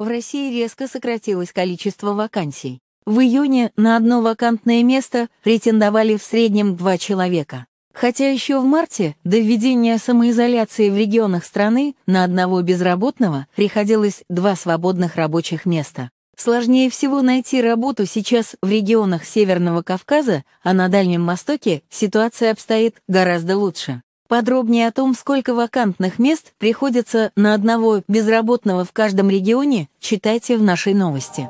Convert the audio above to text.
В России резко сократилось количество вакансий. В июне на одно вакантное место претендовали в среднем два человека. Хотя еще в марте до введения самоизоляции в регионах страны на одного безработного приходилось два свободных рабочих места. Сложнее всего найти работу сейчас в регионах Северного Кавказа, а на Дальнем Востоке ситуация обстоит гораздо лучше. Подробнее о том, сколько вакантных мест приходится на одного безработного в каждом регионе, читайте в нашей новости.